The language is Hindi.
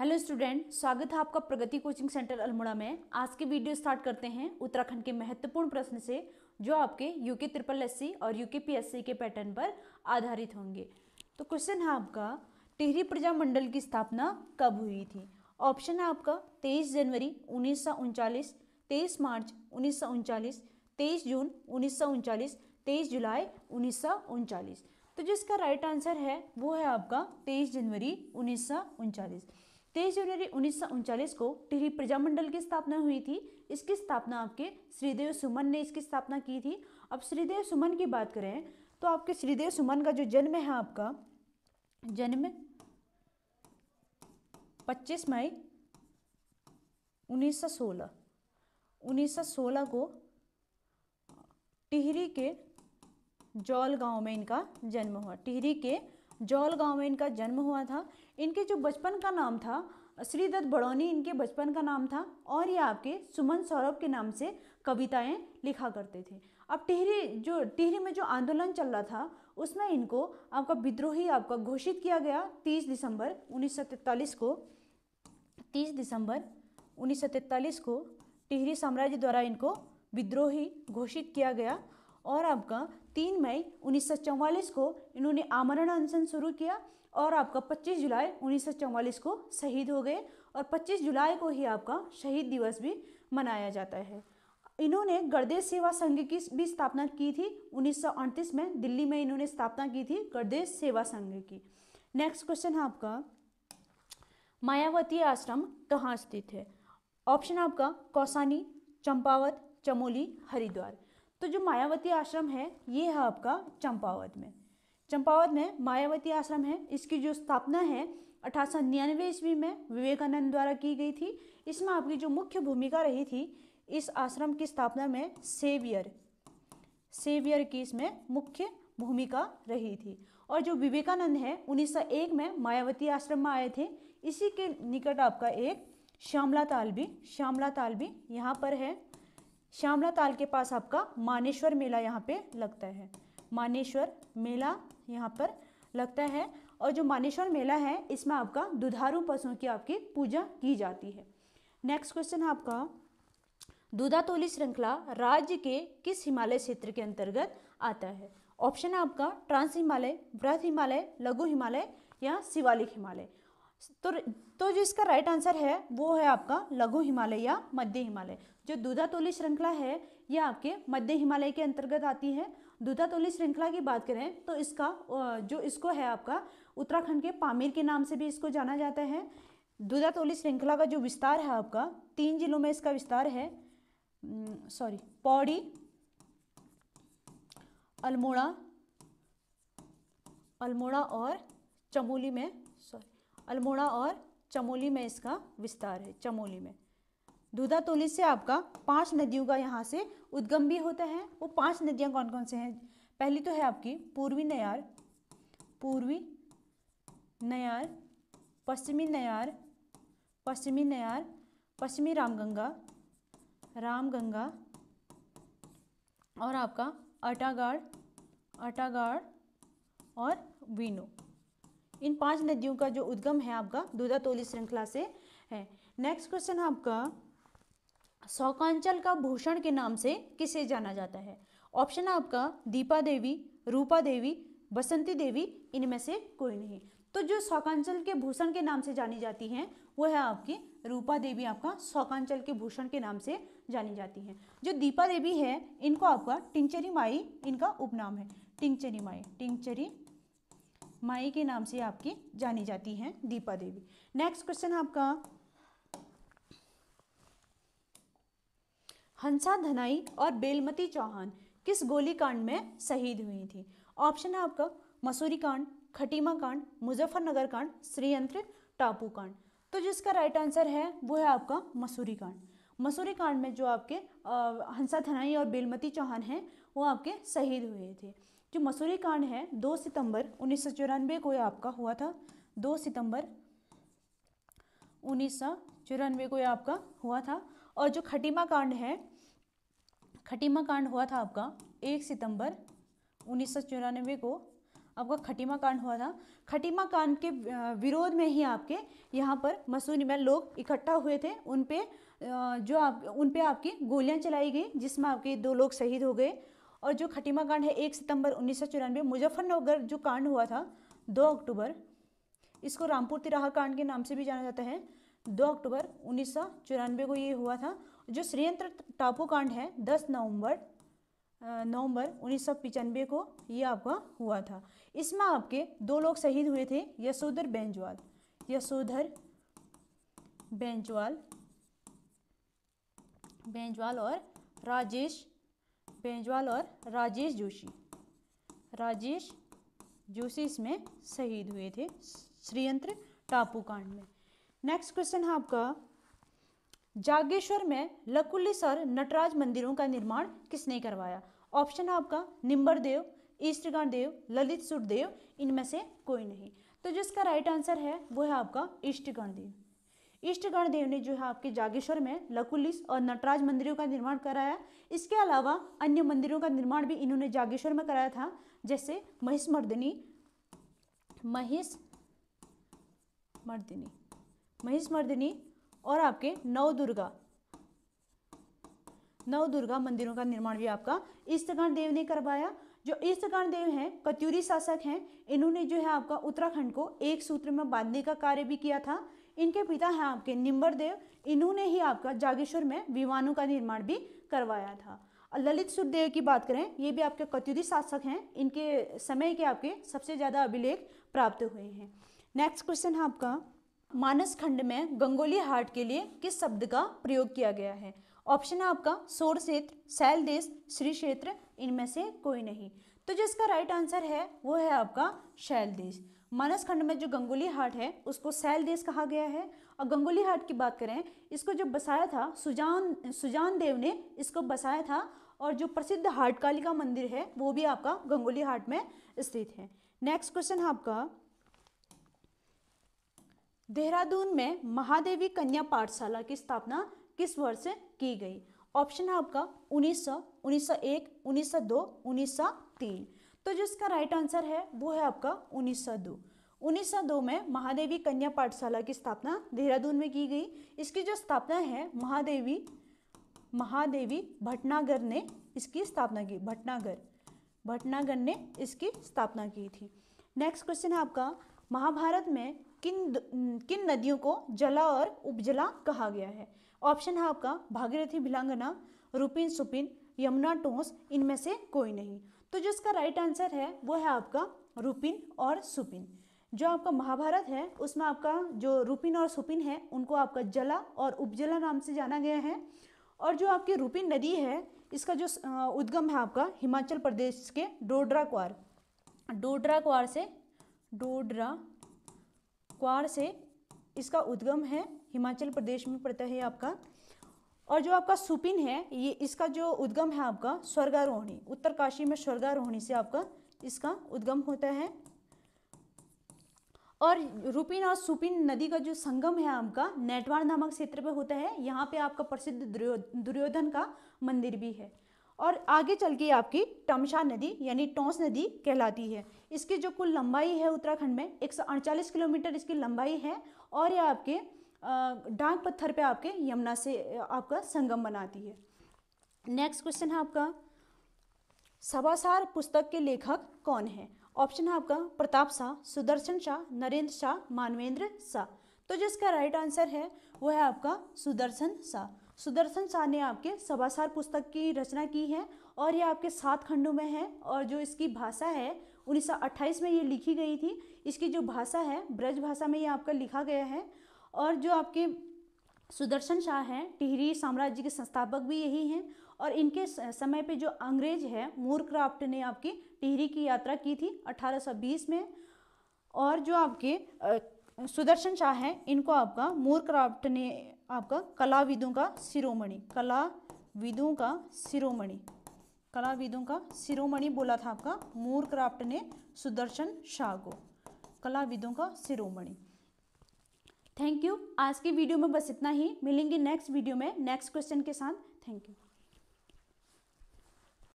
हेलो स्टूडेंट स्वागत है आपका प्रगति कोचिंग सेंटर अल्मोड़ा में आज के वीडियो स्टार्ट करते हैं उत्तराखंड के महत्वपूर्ण प्रश्न से जो आपके यूके ट्रिपल एस और यूके पीएससी के पैटर्न पर आधारित होंगे तो क्वेश्चन है आपका टिहरी प्रजामंडल की स्थापना कब हुई थी ऑप्शन है आपका तेईस जनवरी उन्नीस सौ उनचालीस तेईस मार्च उन्नीस सौ उनचालीस तेईस जून उन्नीस सौ उनचालीस तेईस जुलाई उन्नीस सौ उनचालीस तो जिसका राइट आंसर है वो है आपका तेईस जनवरी उन्नीस सौ उनचालीस तेईस जनवरी उन्नीस को टिहरी प्रजामंडल की स्थापना हुई थी इसकी स्थापना आपके श्रीदेव सुमन ने इसकी स्थापना की थी अब श्रीदेव सुमन की बात करें तो आपके श्रीदेव सुमन का जो जन्म है आपका जन्म 25 मई 1916 1916 को टिहरी के जौल गांव में इनका जन्म हुआ टिहरी के जौल गांव में इनका जन्म हुआ था इनके जो बचपन का नाम था श्रीदत्त बड़ौनी इनके बचपन का नाम था और ये आपके सुमन सौरभ के नाम से कविताएं लिखा करते थे अब टिहरी जो टिहरी में जो आंदोलन चल रहा था उसमें इनको आपका विद्रोही आपका घोषित किया गया 30 दिसंबर उन्नीस को 30 दिसंबर उन्नीस को टिहरी साम्राज्य द्वारा इनको विद्रोही घोषित किया गया और आपका तीन मई उन्नीस को इन्होंने आमरण अनशन शुरू किया और आपका 25 जुलाई उन्नीस को शहीद हो गए और 25 जुलाई को ही आपका शहीद दिवस भी मनाया जाता है इन्होंने गर्देश सेवा संघ की भी स्थापना की थी उन्नीस में दिल्ली में इन्होंने स्थापना की थी गर्देश सेवा संघ की नेक्स्ट क्वेश्चन है आपका मायावती आश्रम कहाँ स्थित है ऑप्शन आपका कौसानी चंपावत चमोली हरिद्वार तो जो मायावती आश्रम है ये है आपका चंपावत में चंपावत में मायावती आश्रम है इसकी जो स्थापना है अठारह सौ निन्यानवे ईस्वी में विवेकानंद द्वारा की गई थी इसमें आपकी जो मुख्य भूमिका रही थी इस आश्रम की स्थापना में सेवियर सेवियर की इसमें मुख्य भूमिका रही थी और जो विवेकानंद है 1901 में मायावती आश्रम में आए थे इसी के निकट आपका एक श्यामला ताल भी श्यामला ताल भी यहाँ पर है श्यामला ताल के पास आपका मानेश्वर मेला यहाँ पे लगता है मानेश्वर मेला यहाँ पर लगता है और जो मानेश्वर मेला है इसमें आपका दुधारू पशुओं की आपकी पूजा की जाती है नेक्स्ट क्वेश्चन है आपका दूधातोली श्रृंखला राज्य के किस हिमालय क्षेत्र के अंतर्गत आता है ऑप्शन है आपका ट्रांस हिमालय बृहद हिमालय लघु हिमालय या शिवालिक हिमालय तो तो जो इसका राइट आंसर है वो है आपका लघु हिमालय या मध्य हिमालय जो दुधातोली श्रृंखला है यह आपके मध्य हिमालय के अंतर्गत आती है दुधातोली श्रृंखला की बात करें तो इसका जो इसको है आपका उत्तराखंड के पामीर के नाम से भी इसको जाना जाता है दुधातोली श्रृंखला का जो विस्तार है आपका तीन जिलों में इसका विस्तार है सॉरी पौड़ी अल्मोड़ा अल्मोड़ा और चमोली में सॉरी अल्मोड़ा और चमोली में इसका विस्तार है चमोली में दुधा तोली से आपका पांच नदियों का यहाँ से उद्गम भी होता है वो पांच नदियाँ कौन कौन से हैं पहली तो है आपकी पूर्वी नयार पूर्वी नयार पश्चिमी नयार पश्चिमी नयार पश्चिमी रामगंगा रामगंगा और आपका अटागाड़ अटागाड़ और वीनो इन पांच नदियों का जो उद्गम है आपका दुधा तोली श्रृंखला से है नेक्स्ट क्वेश्चन है आपका शौकांचल का भूषण के नाम से किसे जाना जाता है ऑप्शन आपका दीपा देवी रूपा देवी बसंती देवी इनमें से कोई नहीं तो जो शौकांचल के भूषण के नाम से जानी जाती हैं वो है आपकी रूपा देवी आपका शौकांचल के भूषण के नाम से जानी जाती हैं जो दीपा देवी है इनको आपका टिंचरी माई इनका उपनाम है टिंचरी माई टिंचरी माई के नाम से आपकी जानी जाती हैं दीपा देवी नेक्स्ट क्वेश्चन आपका हंसा धनाई और बेलमती चौहान किस गोली कांड में शहीद हुई थी ऑप्शन है आपका मसूरी कांड खटीमा कांड मुजफ्फरनगर कांड श्रीयंत्र टापू कांड तो जिसका राइट आंसर है वो है आपका मसूरी कांड मसूरी कांड में जो आपके हंसा धनाई और बेलमती चौहान हैं वो आपके शहीद हुए थे जो मसूरी कांड है दो सितंबर उन्नीस सौ चौरानवे को यह आपका हुआ था दो सितंबर उन्नीस सौ चौरानवे को यह आपका हुआ था और जो खटीमा कांड है खटीमा कांड हुआ था आपका एक सितंबर उन्नीस को आपका खटीमा कांड हुआ था खटीमा कांड के विरोध में ही आपके यहाँ पर मसूरी में लोग इकट्ठा हुए थे उन पे जो आप उन पे आपकी गोलियाँ चलाई गई जिसमें आपके दो लोग शहीद हो गए और जो खटीमा कांड है एक सितंबर उन्नीस मुजफ्फरनगर जो कांड हुआ था दो अक्टूबर इसको रामपुर तिराहा कांड के नाम से भी जाना जाता है दो अक्टूबर उन्नीस को ये हुआ था जो षडयंत्र टापू कांड है दस नवंबर नवंबर उन्नीस को ये आपका हुआ था इसमें आपके दो लोग शहीद हुए थे यशोधर बेंजवाल यशोधर बेंजवाल बेंजवाल और राजेश बेंजवाल और राजेश जोशी राजेश जोशी इसमें शहीद हुए थे श्रीयंत्र टापू कांड में नेक्स्ट क्वेश्चन है आपका जागेश्वर में लकुलिसर नटराज मंदिरों का निर्माण किसने करवाया ऑप्शन है आपका निम्बर देव ईस्टगण देव ललित सुरदेव इनमें से कोई नहीं तो जिसका राइट आंसर है वो है आपका इष्टगण देव ईष्टगण देव ने जो है आपके जागेश्वर में लकुलिस और नटराज मंदिरों का निर्माण कराया इसके अलावा अन्य मंदिरों का निर्माण भी इन्होंने जागेश्वर में कराया था जैसे महिष मर्दिनी महिष मर्दिनी महिष मर्दिनी और आपके नव दुर्गा नव दुर्गा मंदिरों का निर्माण भी आपका इस्तगण देव ने करवाया जो इस्तगण देव हैं कत्यूरी शासक हैं इन्होंने जो है आपका उत्तराखंड को एक सूत्र में बांधने का कार्य भी किया था इनके पिता हैं आपके निम्बर देव इन्होंने ही आपका जागेश्वर में विमानों का निर्माण भी करवाया था ललित सुखदेव की बात करें ये भी आपके कत्यूरी शासक हैं इनके समय के आपके सबसे ज़्यादा अभिलेख प्राप्त हुए हैं नेक्स्ट क्वेश्चन है आपका मानस खंड में गंगोली हाट के लिए किस शब्द का प्रयोग किया गया है ऑप्शन है आपका सोर क्षेत्र सैल देश श्री क्षेत्र इनमें से कोई नहीं तो जो इसका राइट आंसर है वो है आपका शैल देश मानस खंड में जो गंगोली हाट है उसको सैल देश कहा गया है और गंगोली हाट की बात करें इसको जो बसाया था सुजान सुजान देव ने इसको बसाया था और जो प्रसिद्ध हाटकालिका मंदिर है वो भी आपका गंगोली हाट में स्थित है नेक्स्ट क्वेश्चन है आपका देहरादून में महादेवी कन्या पाठशाला की स्थापना किस वर्ष की गई ऑप्शन है आपका 1900, 1901, 1902, 1903। तो जो इसका राइट आंसर है वो है आपका 1902। 1902 में महादेवी कन्या पाठशाला की स्थापना देहरादून में की गई इसकी जो स्थापना है महादेवी महादेवी भटनागर ने इसकी स्थापना की भटनागर भटनागर ने इसकी स्थापना की थी नेक्स्ट क्वेश्चन है आपका महाभारत में किन किन नदियों को जला और उपजला कहा गया है ऑप्शन है आपका भागीरथी भिलांगना रूपिन सुपिन यमुना टोंस इनमें से कोई नहीं तो जो इसका राइट आंसर है वो है आपका रूपिन और सुपिन जो आपका महाभारत है उसमें आपका जो रूपिन और सुपिन है उनको आपका जला और उपजला नाम से जाना गया है और जो आपकी रूपिन नदी है इसका जो उद्गम है आपका हिमाचल प्रदेश के डोडरा क्वार डोडरा क्वार से डोडरा क्वार से इसका उद्गम है हिमाचल प्रदेश में पड़ता है आपका और जो आपका सुपिन है ये इसका जो उद्गम है आपका स्वर्गारोहणी उत्तरकाशी में स्वर्गारोहणी से आपका इसका उद्गम होता है और रूपिन और सुपिन नदी का जो संगम है आपका नेटवाड़ नामक क्षेत्र पर होता है यहाँ पे आपका प्रसिद्ध दुर्योधन का मंदिर भी है और आगे चल के आपकी टमशा नदी यानी टोंस नदी कहलाती है इसकी जो कुल लंबाई है उत्तराखंड में एक किलोमीटर इसकी लंबाई है और यह आपके डांग पत्थर पे आपके यमुना से आपका संगम बनाती है नेक्स्ट क्वेश्चन है आपका सभासार पुस्तक के लेखक कौन है ऑप्शन है आपका प्रताप शाह सुदर्शन शाह नरेंद्र शाह मानवेंद्र शाह तो जिसका राइट आंसर है वो है आपका सुदर्शन शाह सुदर्शन शाह ने आपके सभासार पुस्तक की रचना की है और ये आपके सात खंडों में है और जो इसकी भाषा है 1928 में ये लिखी गई थी इसकी जो भाषा है ब्रज भाषा में ये आपका लिखा गया है और जो आपके सुदर्शन शाह हैं टिहरी साम्राज्य के संस्थापक भी यही हैं और इनके समय पे जो अंग्रेज है क्राफ्ट ने आपकी टिहरी की यात्रा की थी 1820 में और जो आपके सुदर्शन शाह हैं इनको आपका मोरक्राफ्ट ने आपका कलाविदों का शिरोमणि कलाविदों का शिरोमणि कलाविदों का शिरोमणि बोला था आपका मूर क्राफ्ट ने सुदर्शन शाह को कलाविदों का शिरोमणि थैंक यू आज की वीडियो में बस इतना ही मिलेंगे नेक्स्ट वीडियो में नेक्स्ट क्वेश्चन के साथ थैंक यू